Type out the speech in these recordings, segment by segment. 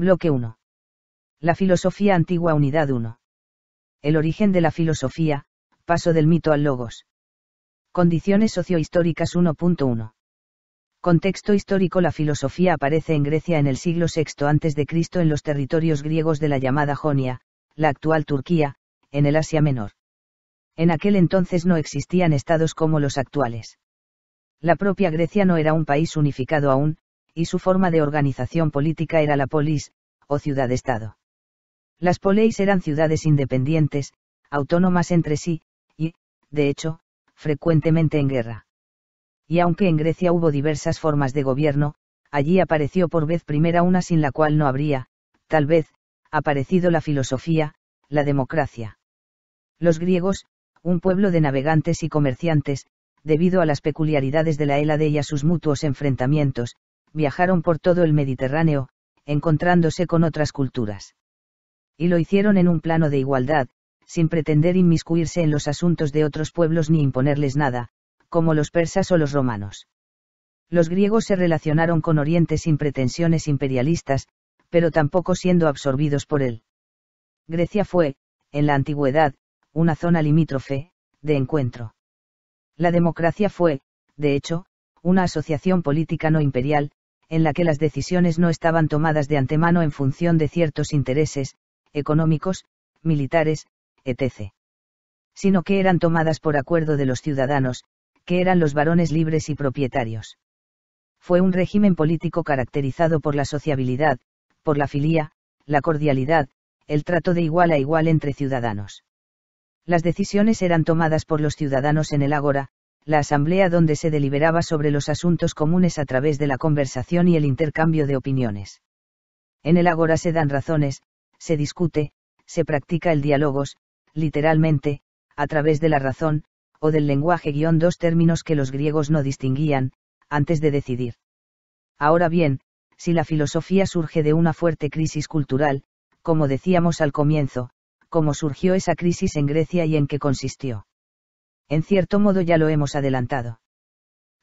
Bloque 1. La filosofía antigua Unidad 1. El origen de la filosofía, paso del mito al logos. Condiciones sociohistóricas 1.1. Contexto histórico La filosofía aparece en Grecia en el siglo VI a.C. en los territorios griegos de la llamada Jonia, la actual Turquía, en el Asia Menor. En aquel entonces no existían estados como los actuales. La propia Grecia no era un país unificado aún, y su forma de organización política era la polis, o ciudad-estado. Las poleis eran ciudades independientes, autónomas entre sí, y, de hecho, frecuentemente en guerra. Y aunque en Grecia hubo diversas formas de gobierno, allí apareció por vez primera una sin la cual no habría, tal vez, aparecido la filosofía, la democracia. Los griegos, un pueblo de navegantes y comerciantes, debido a las peculiaridades de la élade y a sus mutuos enfrentamientos, viajaron por todo el Mediterráneo, encontrándose con otras culturas. Y lo hicieron en un plano de igualdad, sin pretender inmiscuirse en los asuntos de otros pueblos ni imponerles nada, como los persas o los romanos. Los griegos se relacionaron con Oriente sin pretensiones imperialistas, pero tampoco siendo absorbidos por él. Grecia fue, en la antigüedad, una zona limítrofe, de encuentro. La democracia fue, de hecho, una asociación política no imperial, en la que las decisiones no estaban tomadas de antemano en función de ciertos intereses, económicos, militares, etc. Sino que eran tomadas por acuerdo de los ciudadanos, que eran los varones libres y propietarios. Fue un régimen político caracterizado por la sociabilidad, por la filía, la cordialidad, el trato de igual a igual entre ciudadanos. Las decisiones eran tomadas por los ciudadanos en el ágora, la asamblea donde se deliberaba sobre los asuntos comunes a través de la conversación y el intercambio de opiniones. En el agora se dan razones, se discute, se practica el diálogos, literalmente, a través de la razón, o del lenguaje guión dos términos que los griegos no distinguían, antes de decidir. Ahora bien, si la filosofía surge de una fuerte crisis cultural, como decíamos al comienzo, ¿cómo surgió esa crisis en Grecia y en qué consistió. En cierto modo ya lo hemos adelantado.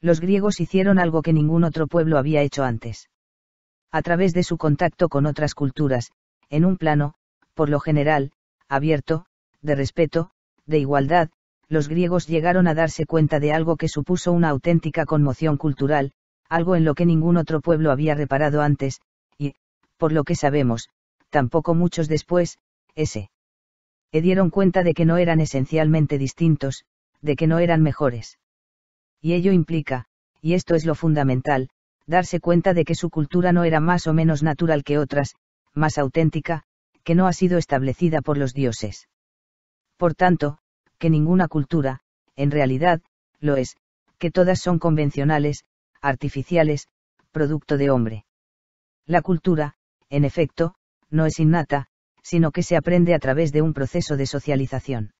Los griegos hicieron algo que ningún otro pueblo había hecho antes. A través de su contacto con otras culturas, en un plano, por lo general, abierto, de respeto, de igualdad, los griegos llegaron a darse cuenta de algo que supuso una auténtica conmoción cultural, algo en lo que ningún otro pueblo había reparado antes, y, por lo que sabemos, tampoco muchos después, ese. E dieron cuenta de que no eran esencialmente distintos, de que no eran mejores. Y ello implica, y esto es lo fundamental, darse cuenta de que su cultura no era más o menos natural que otras, más auténtica, que no ha sido establecida por los dioses. Por tanto, que ninguna cultura, en realidad, lo es, que todas son convencionales, artificiales, producto de hombre. La cultura, en efecto, no es innata, sino que se aprende a través de un proceso de socialización.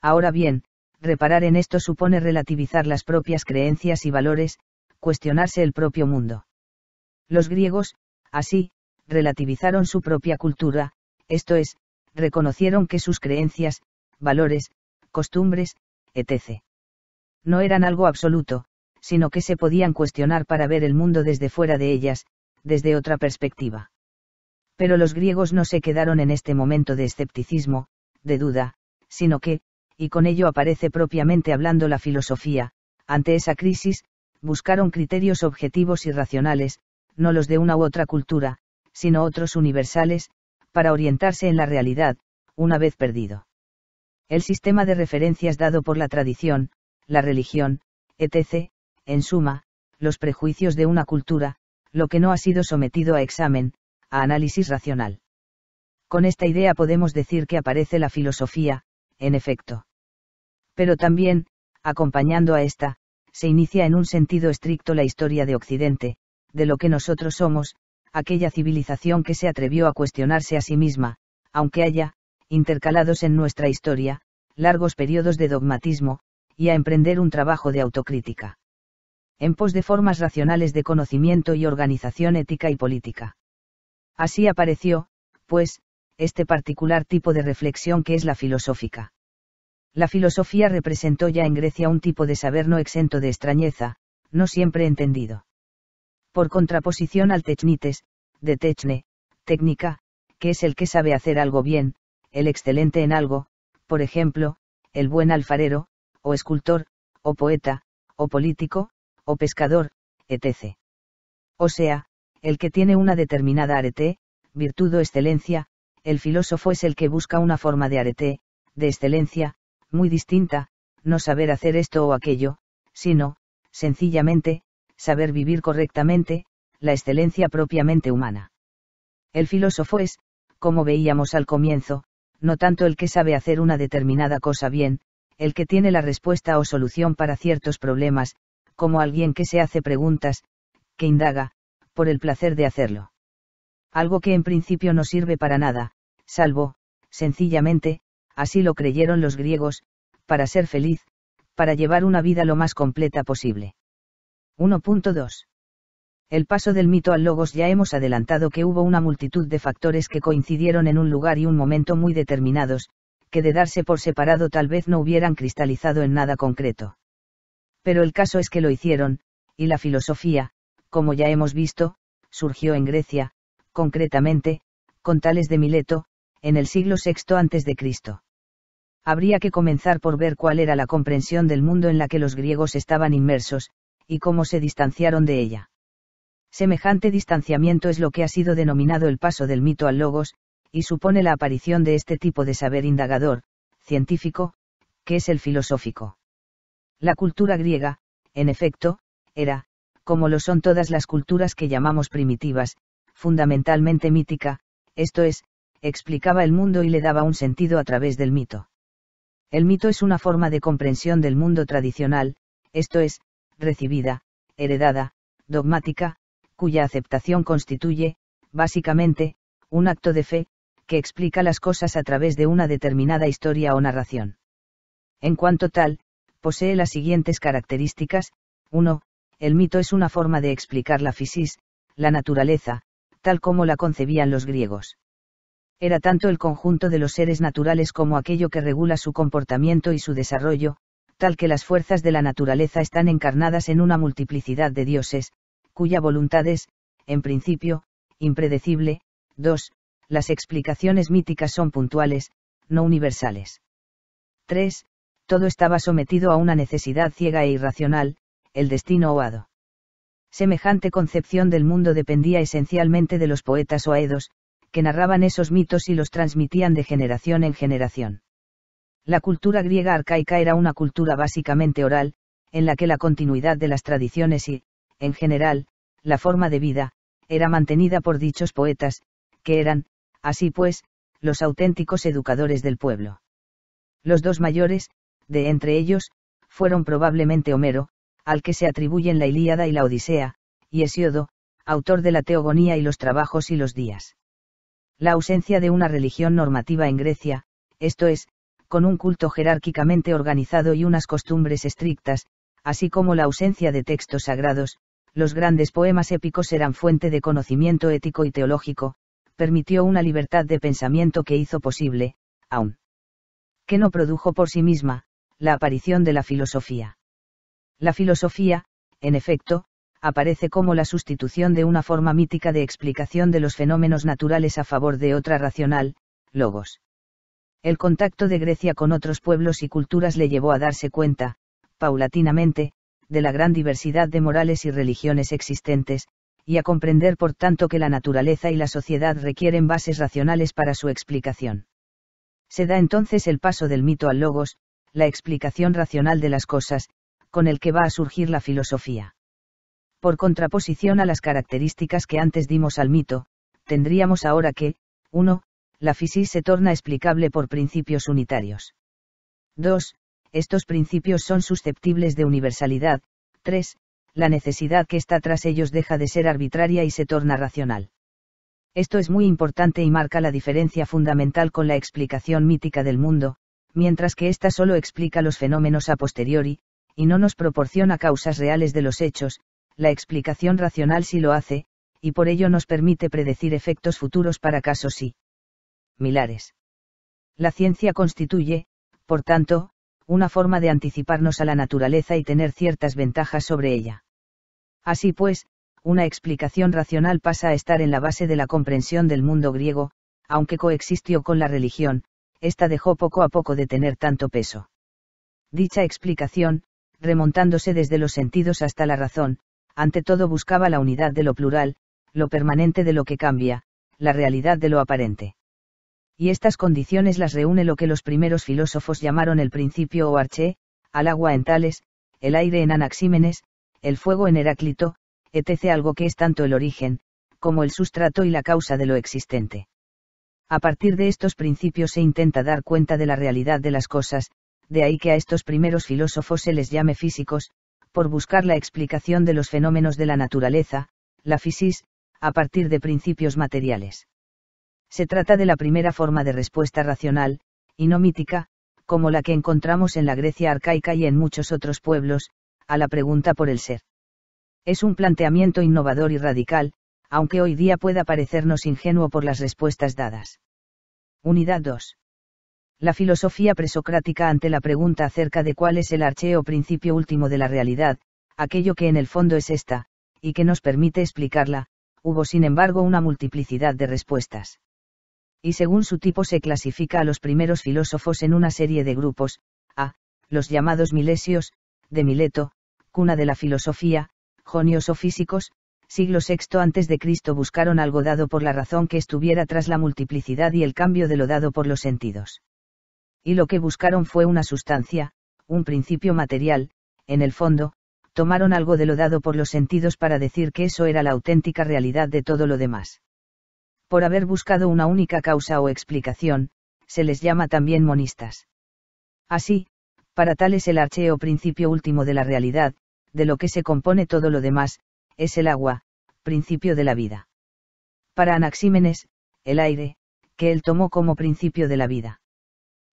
Ahora bien, reparar en esto supone relativizar las propias creencias y valores, cuestionarse el propio mundo. Los griegos, así, relativizaron su propia cultura, esto es, reconocieron que sus creencias, valores, costumbres, etc. No eran algo absoluto, sino que se podían cuestionar para ver el mundo desde fuera de ellas, desde otra perspectiva. Pero los griegos no se quedaron en este momento de escepticismo, de duda, sino que, y con ello aparece propiamente hablando la filosofía, ante esa crisis, buscaron criterios objetivos y racionales, no los de una u otra cultura, sino otros universales, para orientarse en la realidad, una vez perdido. El sistema de referencias dado por la tradición, la religión, etc., en suma, los prejuicios de una cultura, lo que no ha sido sometido a examen, a análisis racional. Con esta idea podemos decir que aparece la filosofía, en efecto. Pero también, acompañando a esta, se inicia en un sentido estricto la historia de Occidente, de lo que nosotros somos, aquella civilización que se atrevió a cuestionarse a sí misma, aunque haya, intercalados en nuestra historia, largos periodos de dogmatismo, y a emprender un trabajo de autocrítica. En pos de formas racionales de conocimiento y organización ética y política. Así apareció, pues, este particular tipo de reflexión que es la filosófica. La filosofía representó ya en Grecia un tipo de saber no exento de extrañeza, no siempre entendido. Por contraposición al technites, de techne, técnica, que es el que sabe hacer algo bien, el excelente en algo, por ejemplo, el buen alfarero, o escultor, o poeta, o político, o pescador, etc. O sea, el que tiene una determinada arete, virtud o excelencia, el filósofo es el que busca una forma de arete, de excelencia, muy distinta, no saber hacer esto o aquello, sino, sencillamente, saber vivir correctamente, la excelencia propiamente humana. El filósofo es, como veíamos al comienzo, no tanto el que sabe hacer una determinada cosa bien, el que tiene la respuesta o solución para ciertos problemas, como alguien que se hace preguntas, que indaga, por el placer de hacerlo algo que en principio no sirve para nada, salvo, sencillamente, así lo creyeron los griegos, para ser feliz, para llevar una vida lo más completa posible. 1.2. El paso del mito al logos ya hemos adelantado que hubo una multitud de factores que coincidieron en un lugar y un momento muy determinados, que de darse por separado tal vez no hubieran cristalizado en nada concreto. Pero el caso es que lo hicieron, y la filosofía, como ya hemos visto, surgió en Grecia, concretamente, con tales de Mileto, en el siglo VI a.C. Habría que comenzar por ver cuál era la comprensión del mundo en la que los griegos estaban inmersos, y cómo se distanciaron de ella. Semejante distanciamiento es lo que ha sido denominado el paso del mito al logos, y supone la aparición de este tipo de saber indagador, científico, que es el filosófico. La cultura griega, en efecto, era, como lo son todas las culturas que llamamos primitivas, fundamentalmente mítica, esto es, explicaba el mundo y le daba un sentido a través del mito. El mito es una forma de comprensión del mundo tradicional, esto es, recibida, heredada, dogmática, cuya aceptación constituye, básicamente, un acto de fe, que explica las cosas a través de una determinada historia o narración. En cuanto tal, posee las siguientes características, 1. El mito es una forma de explicar la fisis, la naturaleza, tal como la concebían los griegos. Era tanto el conjunto de los seres naturales como aquello que regula su comportamiento y su desarrollo, tal que las fuerzas de la naturaleza están encarnadas en una multiplicidad de dioses, cuya voluntad es, en principio, impredecible. 2. Las explicaciones míticas son puntuales, no universales. 3. Todo estaba sometido a una necesidad ciega e irracional, el destino oado. Semejante concepción del mundo dependía esencialmente de los poetas o aedos, que narraban esos mitos y los transmitían de generación en generación. La cultura griega arcaica era una cultura básicamente oral, en la que la continuidad de las tradiciones y, en general, la forma de vida, era mantenida por dichos poetas, que eran, así pues, los auténticos educadores del pueblo. Los dos mayores, de entre ellos, fueron probablemente Homero, al que se atribuyen la Ilíada y la Odisea, y Hesiodo, autor de la Teogonía y los Trabajos y los Días. La ausencia de una religión normativa en Grecia, esto es, con un culto jerárquicamente organizado y unas costumbres estrictas, así como la ausencia de textos sagrados, los grandes poemas épicos eran fuente de conocimiento ético y teológico, permitió una libertad de pensamiento que hizo posible, aún que no produjo por sí misma, la aparición de la filosofía. La filosofía, en efecto, aparece como la sustitución de una forma mítica de explicación de los fenómenos naturales a favor de otra racional, logos. El contacto de Grecia con otros pueblos y culturas le llevó a darse cuenta, paulatinamente, de la gran diversidad de morales y religiones existentes, y a comprender por tanto que la naturaleza y la sociedad requieren bases racionales para su explicación. Se da entonces el paso del mito al logos, la explicación racional de las cosas, con el que va a surgir la filosofía. Por contraposición a las características que antes dimos al mito, tendríamos ahora que, 1. La física se torna explicable por principios unitarios. 2. Estos principios son susceptibles de universalidad. 3. La necesidad que está tras ellos deja de ser arbitraria y se torna racional. Esto es muy importante y marca la diferencia fundamental con la explicación mítica del mundo, mientras que ésta solo explica los fenómenos a posteriori, y no nos proporciona causas reales de los hechos, la explicación racional sí lo hace, y por ello nos permite predecir efectos futuros para casos y milares. La ciencia constituye, por tanto, una forma de anticiparnos a la naturaleza y tener ciertas ventajas sobre ella. Así pues, una explicación racional pasa a estar en la base de la comprensión del mundo griego, aunque coexistió con la religión, ésta dejó poco a poco de tener tanto peso. Dicha explicación, remontándose desde los sentidos hasta la razón, ante todo buscaba la unidad de lo plural, lo permanente de lo que cambia, la realidad de lo aparente. Y estas condiciones las reúne lo que los primeros filósofos llamaron el principio o arché, al agua en Tales, el aire en Anaxímenes, el fuego en Heráclito, etc. algo que es tanto el origen, como el sustrato y la causa de lo existente. A partir de estos principios se intenta dar cuenta de la realidad de las cosas, de ahí que a estos primeros filósofos se les llame físicos, por buscar la explicación de los fenómenos de la naturaleza, la physis, a partir de principios materiales. Se trata de la primera forma de respuesta racional, y no mítica, como la que encontramos en la Grecia arcaica y en muchos otros pueblos, a la pregunta por el ser. Es un planteamiento innovador y radical, aunque hoy día pueda parecernos ingenuo por las respuestas dadas. Unidad 2 la filosofía presocrática ante la pregunta acerca de cuál es el archeo o principio último de la realidad, aquello que en el fondo es esta, y que nos permite explicarla, hubo sin embargo una multiplicidad de respuestas. Y según su tipo se clasifica a los primeros filósofos en una serie de grupos, a, los llamados Milesios, de Mileto, cuna de la filosofía, jonios o físicos, siglo VI antes de Cristo buscaron algo dado por la razón que estuviera tras la multiplicidad y el cambio de lo dado por los sentidos y lo que buscaron fue una sustancia, un principio material, en el fondo, tomaron algo de lo dado por los sentidos para decir que eso era la auténtica realidad de todo lo demás. Por haber buscado una única causa o explicación, se les llama también monistas. Así, para tal es el archeo principio último de la realidad, de lo que se compone todo lo demás, es el agua, principio de la vida. Para Anaxímenes, el aire, que él tomó como principio de la vida.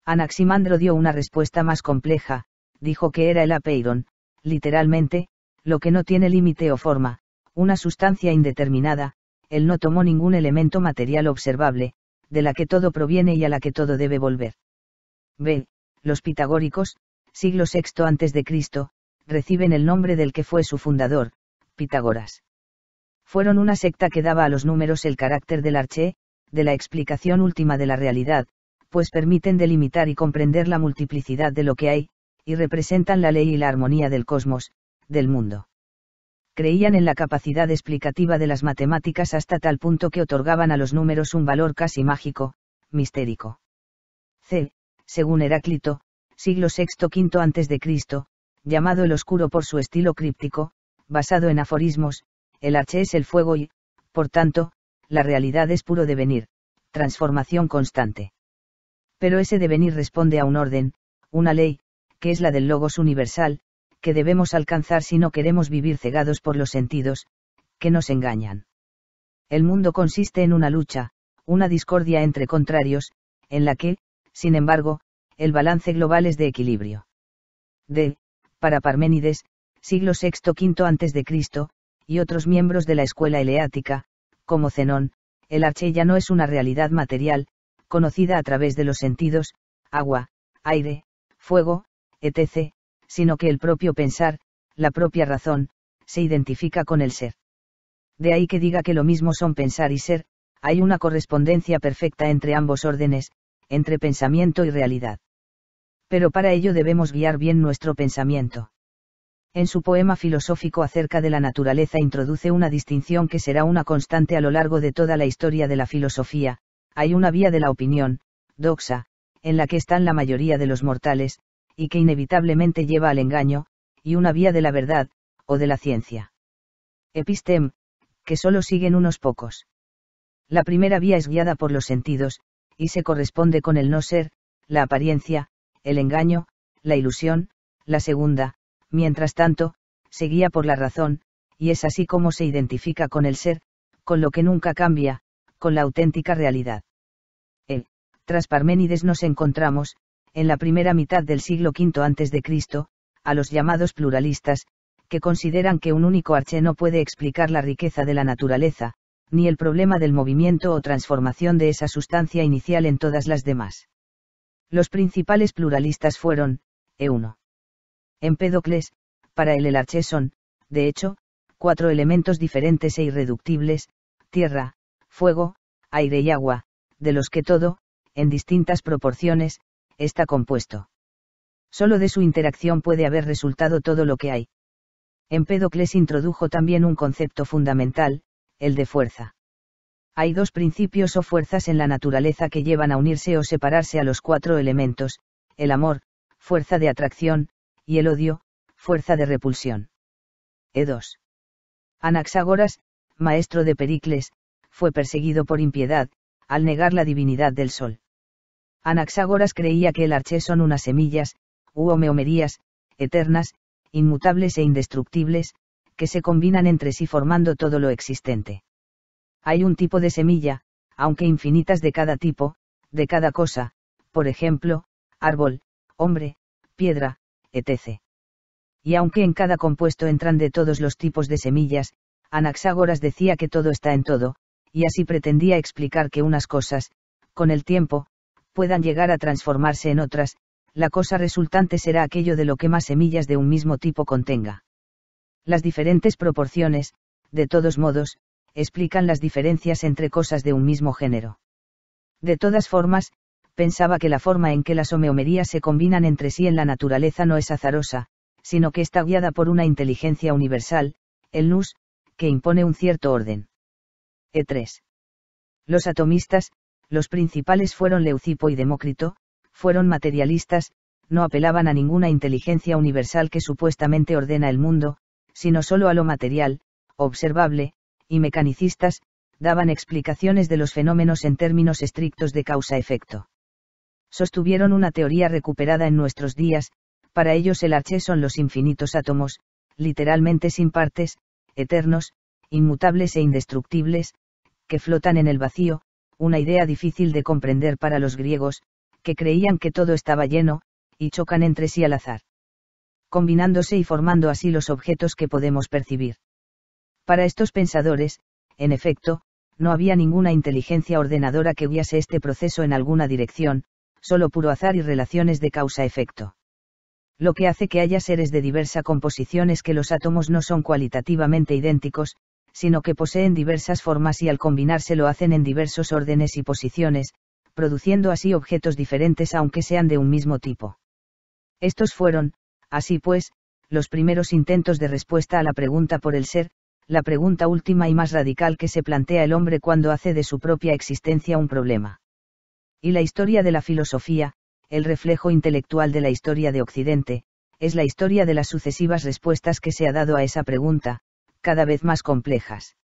Anaximandro dio una respuesta más compleja, dijo que era el apeiron, literalmente, lo que no tiene límite o forma, una sustancia indeterminada, él no tomó ningún elemento material observable, de la que todo proviene y a la que todo debe volver. B. Los pitagóricos, siglo VI antes de Cristo, reciben el nombre del que fue su fundador, Pitágoras. Fueron una secta que daba a los números el carácter del arché, de la explicación última de la realidad, pues permiten delimitar y comprender la multiplicidad de lo que hay, y representan la ley y la armonía del cosmos, del mundo. Creían en la capacidad explicativa de las matemáticas hasta tal punto que otorgaban a los números un valor casi mágico, mistérico. C. Según Heráclito, siglo VI-V a.C., llamado el oscuro por su estilo críptico, basado en aforismos, el H es el fuego y, por tanto, la realidad es puro devenir, transformación constante pero ese devenir responde a un orden, una ley, que es la del logos universal, que debemos alcanzar si no queremos vivir cegados por los sentidos, que nos engañan. El mundo consiste en una lucha, una discordia entre contrarios, en la que, sin embargo, el balance global es de equilibrio. De, para Parménides, siglo VI-V a.C., y otros miembros de la escuela eleática, como Zenón, el arche ya no es una realidad material, conocida a través de los sentidos, agua, aire, fuego, etc., sino que el propio pensar, la propia razón, se identifica con el ser. De ahí que diga que lo mismo son pensar y ser, hay una correspondencia perfecta entre ambos órdenes, entre pensamiento y realidad. Pero para ello debemos guiar bien nuestro pensamiento. En su poema filosófico acerca de la naturaleza introduce una distinción que será una constante a lo largo de toda la historia de la filosofía, hay una vía de la opinión, doxa, en la que están la mayoría de los mortales, y que inevitablemente lleva al engaño, y una vía de la verdad, o de la ciencia. Epistem, que solo siguen unos pocos. La primera vía es guiada por los sentidos, y se corresponde con el no ser, la apariencia, el engaño, la ilusión, la segunda, mientras tanto, se guía por la razón, y es así como se identifica con el ser, con lo que nunca cambia, la auténtica realidad. El, tras Parménides nos encontramos, en la primera mitad del siglo V a.C., a los llamados pluralistas, que consideran que un único arché no puede explicar la riqueza de la naturaleza, ni el problema del movimiento o transformación de esa sustancia inicial en todas las demás. Los principales pluralistas fueron, E1. Empédocles, para él el arche son, de hecho, cuatro elementos diferentes e irreductibles, tierra, fuego, aire y agua, de los que todo, en distintas proporciones, está compuesto. Solo de su interacción puede haber resultado todo lo que hay. Empédocles introdujo también un concepto fundamental, el de fuerza. Hay dos principios o fuerzas en la naturaleza que llevan a unirse o separarse a los cuatro elementos, el amor, fuerza de atracción, y el odio, fuerza de repulsión. E2. Anaxágoras, maestro de Pericles, fue perseguido por impiedad, al negar la divinidad del sol. Anaxágoras creía que el arché son unas semillas, u homeomerías, eternas, inmutables e indestructibles, que se combinan entre sí formando todo lo existente. Hay un tipo de semilla, aunque infinitas de cada tipo, de cada cosa, por ejemplo, árbol, hombre, piedra, etc. Y aunque en cada compuesto entran de todos los tipos de semillas, Anaxágoras decía que todo está en todo, y así pretendía explicar que unas cosas, con el tiempo, puedan llegar a transformarse en otras, la cosa resultante será aquello de lo que más semillas de un mismo tipo contenga. Las diferentes proporciones, de todos modos, explican las diferencias entre cosas de un mismo género. De todas formas, pensaba que la forma en que las homeomerías se combinan entre sí en la naturaleza no es azarosa, sino que está guiada por una inteligencia universal, el nus, que impone un cierto orden. E3. Los atomistas, los principales fueron Leucipo y Demócrito, fueron materialistas, no apelaban a ninguna inteligencia universal que supuestamente ordena el mundo, sino solo a lo material, observable, y mecanicistas, daban explicaciones de los fenómenos en términos estrictos de causa-efecto. Sostuvieron una teoría recuperada en nuestros días, para ellos el arché son los infinitos átomos, literalmente sin partes, eternos, inmutables e indestructibles, que flotan en el vacío, una idea difícil de comprender para los griegos, que creían que todo estaba lleno, y chocan entre sí al azar. Combinándose y formando así los objetos que podemos percibir. Para estos pensadores, en efecto, no había ninguna inteligencia ordenadora que guiase este proceso en alguna dirección, solo puro azar y relaciones de causa-efecto. Lo que hace que haya seres de diversa composición es que los átomos no son cualitativamente idénticos, sino que poseen diversas formas y al combinarse lo hacen en diversos órdenes y posiciones, produciendo así objetos diferentes aunque sean de un mismo tipo. Estos fueron, así pues, los primeros intentos de respuesta a la pregunta por el ser, la pregunta última y más radical que se plantea el hombre cuando hace de su propia existencia un problema. Y la historia de la filosofía, el reflejo intelectual de la historia de Occidente, es la historia de las sucesivas respuestas que se ha dado a esa pregunta, cada vez más complejas.